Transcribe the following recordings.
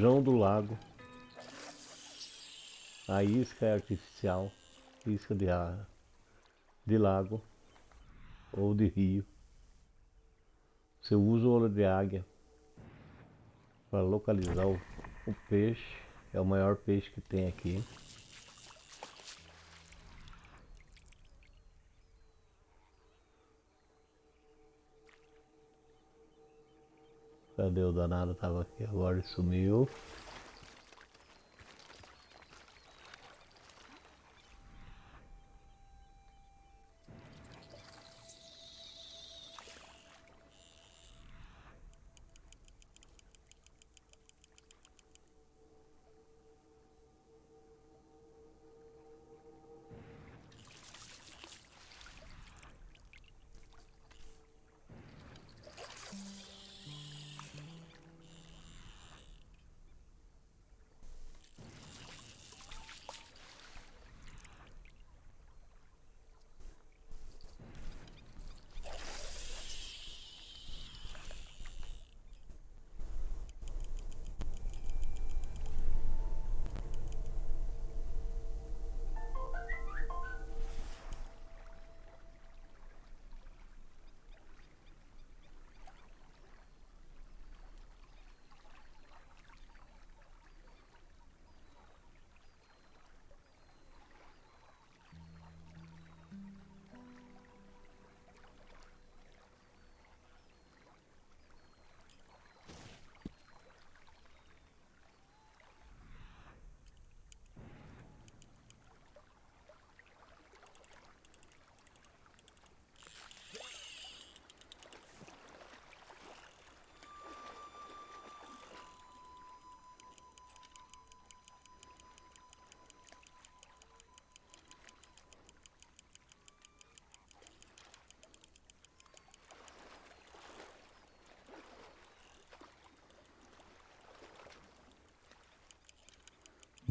João do Lago. A isca é artificial, isca de, de lago ou de rio. Você usa o olho de águia para localizar o, o peixe, é o maior peixe que tem aqui. Cadê o danado? Tava aqui agora e sumiu.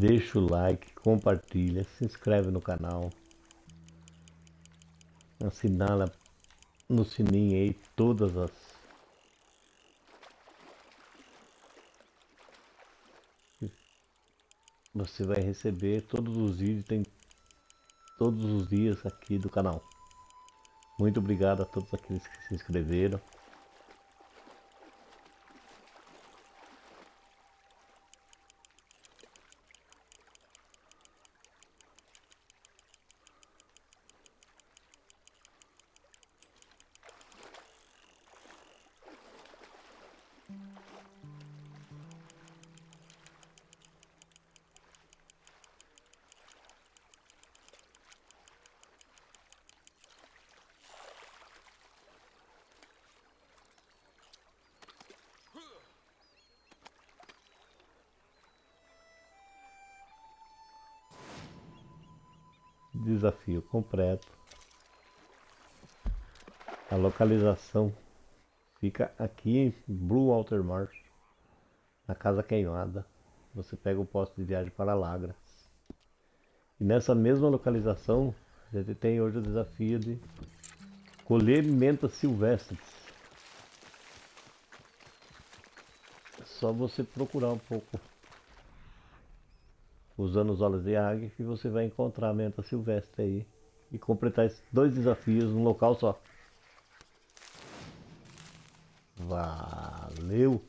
Deixa o like, compartilha, se inscreve no canal. Assinala no sininho aí todas as você vai receber todos os vídeos tem todos os dias aqui do canal muito obrigado a todos aqueles que se inscreveram Desafio completo. A localização fica aqui em Blue Marsh, na Casa Queimada. Você pega o posto de viagem para Lagras. E nessa mesma localização, a gente tem hoje o desafio de colher menta silvestres. É só você procurar um pouco usando os olhos de águia, que você vai encontrar a menta silvestre aí e completar esses dois desafios num local só. Valeu!